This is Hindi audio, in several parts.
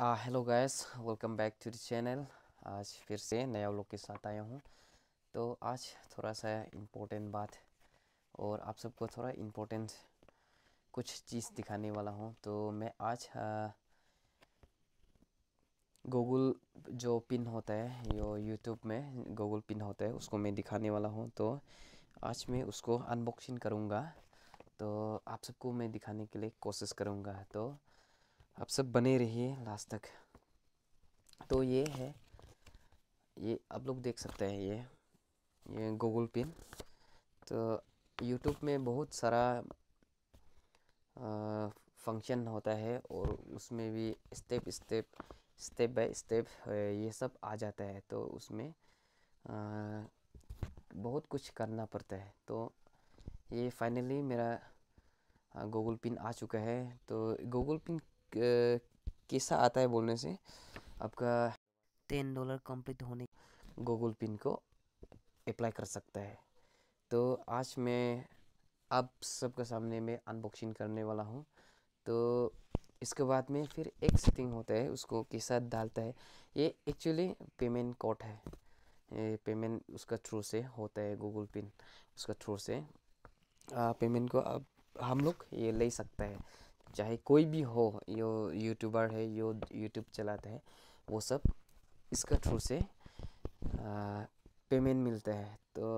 hello guys welcome back to the channel आज फिर से नया व्लॉग के साथ आया हूँ तो आज थोड़ा सा इम्पोर्टेंट बात और आप सबको थोड़ा इम्पोर्टेंट कुछ चीज़ दिखाने वाला हूँ तो मैं आज गूगल जो पिन होता है जो यूट्यूब में गूगल पिन होता है उसको मैं दिखाने वाला हूँ तो आज मैं उसको अनबॉक्सिंग करूँगा तो आप सबको मैं दिखाने के लिए कोशिश करूँगा तो आप सब बने रहिए लास्ट तक तो ये है ये आप लोग देख सकते हैं ये ये गूगल पिन तो यूट्यूब में बहुत सारा फंक्शन होता है और उसमें भी step step step by step ये सब आ जाता है तो उसमें आ, बहुत कुछ करना पड़ता है तो ये फाइनली मेरा गूगल पिन आ चुका है तो गूगल पिन कैसा आता है बोलने से आपका टेन डॉलर कंप्लीट होने गूगल पिन को अप्लाई कर सकता है तो आज मैं आप सबके सामने में अनबॉक्सिंग करने वाला हूँ तो इसके बाद में फिर एक सेटिंग होता है उसको के साथ डालता है ये एक्चुअली पेमेंट कोड है ये पेमेंट उसका थ्रू से होता है गूगल पिन उसका थ्रू से पेमेंट को अब हम लोग ये ले सकता है चाहे कोई भी हो यो यूट्यूबर है यो यूट्यूब चलाता है वो सब इसका थ्रू से पेमेंट मिलता है तो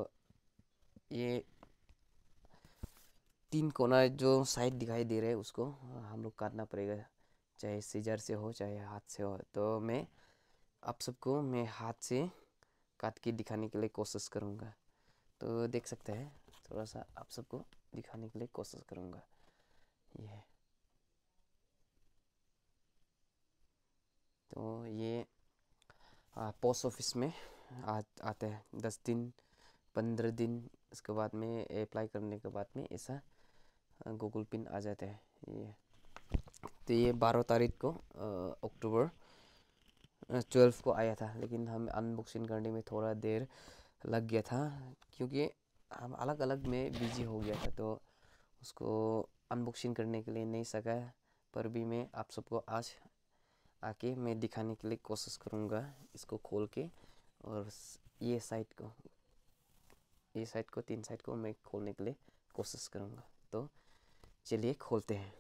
ये तीन कोना जो साइड दिखाई दे रहे हैं उसको हम लोग काटना पड़ेगा चाहे सीजर से हो चाहे हाथ से हो तो मैं आप सबको मैं हाथ से काट के दिखाने के लिए कोशिश करूँगा तो देख सकते हैं थोड़ा सा आप सबको दिखाने के लिए कोशिश करूँगा ये तो ये पोस्ट ऑफिस में आ, आते हैं दस दिन पंद्रह दिन उसके बाद में अप्लाई करने के बाद में ऐसा गूगल पिन आ जाता है ये तो ये बारह तारीख को अक्टूबर ट्वेल्व को आया था लेकिन हम अनबॉक्सिंग करने में थोड़ा देर लग गया था क्योंकि हम अलग अलग में बिजी हो गया था तो उसको अनबॉक्सिंग करने के लिए नहीं सका पर भी मैं आप सबको आज आके मैं दिखाने के लिए कोशिश करूँगा इसको खोल के और ये साइड को ये साइड को तीन साइड को मैं खोलने के लिए कोशिश करूँगा तो चलिए खोलते हैं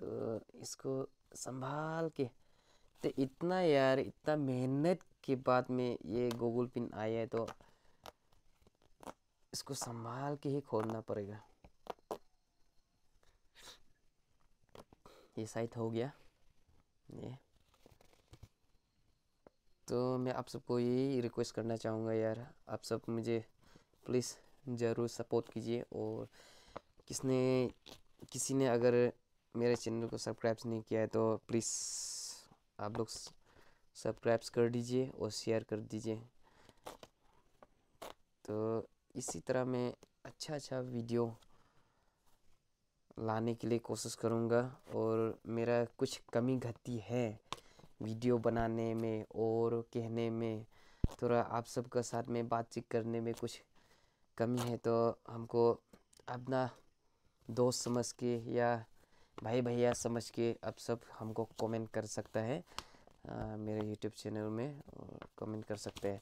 तो इसको संभाल के तो इतना यार इतना मेहनत के बाद में ये गूगल पिन आया है तो इसको संभाल के ही खोलना पड़ेगा ये साइट हो गया ये तो मैं आप सबको यही रिक्वेस्ट करना चाहूँगा यार आप सब मुझे प्लीज़ ज़रूर सपोर्ट कीजिए और किसने किसी ने अगर मेरे चैनल को सब्सक्राइब नहीं किया है तो प्लीज़ आप लोग सब्सक्राइब कर दीजिए और शेयर कर दीजिए तो इसी तरह मैं अच्छा अच्छा वीडियो लाने के लिए कोशिश करूँगा और मेरा कुछ कमी घटी है वीडियो बनाने में और कहने में थोड़ा आप सबके साथ में बातचीत करने में कुछ कमी है तो हमको अपना दोस्त समझ के या भाई भैया समझ के आप सब हमको कमेंट कर सकता है आ, मेरे यूट्यूब चैनल में कमेंट कर सकते हैं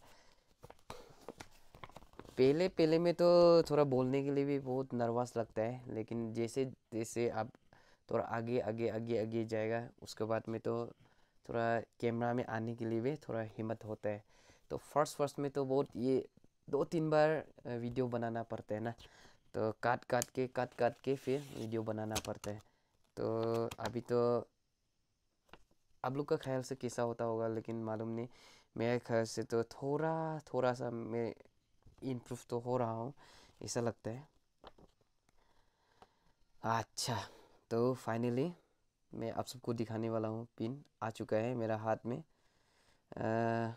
पहले पहले में तो थोड़ा बोलने के लिए भी बहुत नर्वस लगता है लेकिन जैसे जैसे आप थोड़ा आगे आगे आगे आगे जाएगा उसके बाद में तो थोड़ा कैमरा में आने के लिए भी थोड़ा हिम्मत होता है तो फर्स्ट फर्स्ट में तो बहुत ये दो तीन बार वीडियो बनाना पड़ता है ना तो काट काट के काट काट के फिर वीडियो बनाना पड़ता है तो अभी तो आप लोग का ख्याल से कैसा होता होगा लेकिन मालूम नहीं मेरे ख्याल से तो थोड़ा थोड़ा सा मैं इम्प्रूव तो हो रहा हूँ ऐसा लगता है अच्छा तो फाइनली मैं आप सबको दिखाने वाला हूँ पिन आ चुका है मेरा हाथ में आ,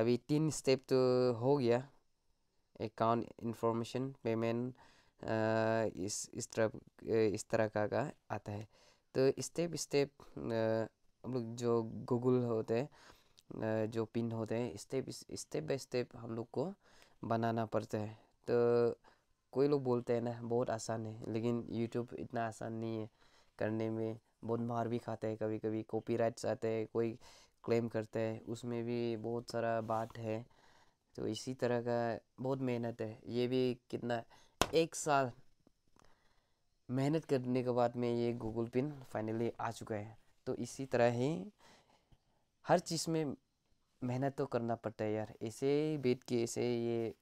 अभी तीन स्टेप तो हो गया अकाउंट इन्फॉर्मेशन पेमेंट इस इस तरह इस तरह का का आता है तो स्टेप स्टेप हम लोग जो गूगल होते हैं जो पिन होते हैं स्टेप स्टेप बाय स्टेप हम लोग को बनाना पड़ता है तो कोई लोग बोलते हैं ना बहुत आसान है लेकिन यूट्यूब इतना आसान नहीं है करने में बहुत मार भी खाते हैं कभी कभी राइट्स आते हैं कोई क्लेम करते हैं उसमें भी बहुत सारा बात है तो इसी तरह का बहुत मेहनत है ये भी कितना एक साल मेहनत करने के बाद में ये गूगल पिन फाइनली आ चुका है तो इसी तरह ही हर चीज़ में मेहनत तो करना पड़ता है यार ऐसे बैठ के ऐसे ये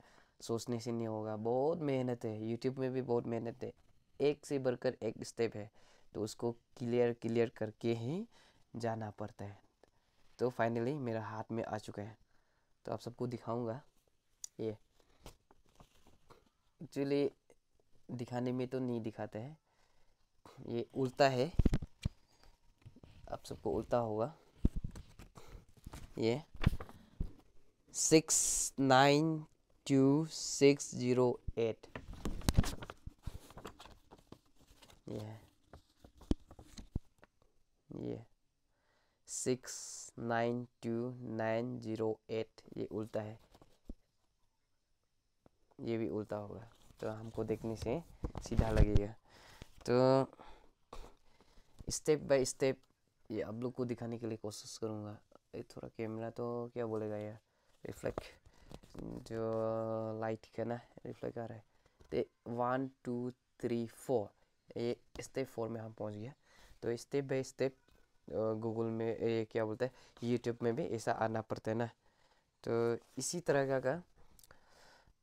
सोचने से नहीं होगा बहुत मेहनत है यूट्यूब में भी बहुत मेहनत है एक से बढ़कर एक स्टेप है तो उसको क्लियर क्लियर करके ही जाना पड़ता है तो फाइनली मेरा हाथ में आ चुका है तो आप सबको दिखाऊंगा ये एक्चुअली दिखाने में तो नहीं दिखाता है ये उल्टा है आप सबको उल्टा होगा ये six nine two six zero eight ये ये six nine two nine zero eight ये उल्टा है ये भी उल्टा होगा तो हमको देखने से सीधा लगेगा तो स्टेप बाय स्टेप ये आप लोग को दिखाने के लिए कोशिश करूँगा ये थोड़ा कैमरा तो क्या बोलेगा यार रिफ्लेक्ट जो लाइट का ना रिफ्लेक्ट आ रहा है तो वन टू थ्री फोर ये स्टेप फोर में हम पहुंच गया तो स्टेप बाई स्टेप गूगल में ये क्या बोलते हैं यूट्यूब में भी ऐसा आना पड़ता है ना तो इसी तरह का का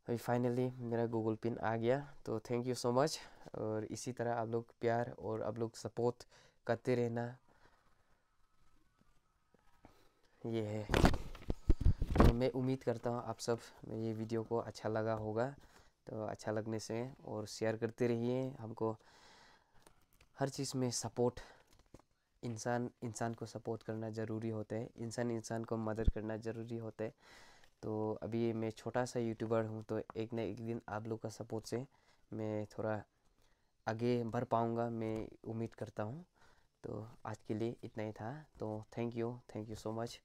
अभी फाइनली मेरा गूगल पिन आ गया तो थैंक यू सो मच और इसी तरह आप लोग प्यार और आप लोग सपोर्ट करते रहना ये है तो मैं उम्मीद करता हूँ आप सब ये वीडियो को अच्छा लगा होगा तो अच्छा लगने से और शेयर करते रहिए हमको हर चीज़ में सपोर्ट इंसान इंसान को सपोर्ट करना ज़रूरी होता है इंसान इंसान को मदद करना ज़रूरी होता है तो अभी मैं छोटा सा यूट्यूबर हूँ तो एक ना एक दिन आप लोग का सपोर्ट से मैं थोड़ा आगे बढ़ पाऊँगा मैं उम्मीद करता हूँ तो आज के लिए इतना ही था तो thank you thank you so much